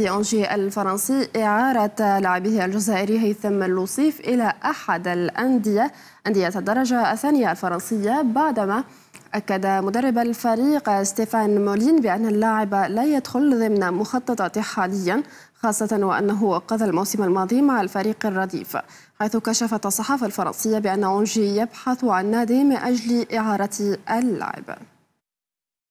أنجي الفرنسي إعارة لاعبه الجزائري هيثم اللوصيف إلى أحد الأندية أندية الدرجة الثانية الفرنسية بعدما أكد مدرب الفريق ستيفان مولين بأن اللاعب لا يدخل ضمن مخططاته حاليا خاصة وأنه قضى الموسم الماضي مع الفريق الرديف حيث كشفت الصحافة الفرنسية بأن أونجي يبحث عن نادي من أجل إعارة اللاعب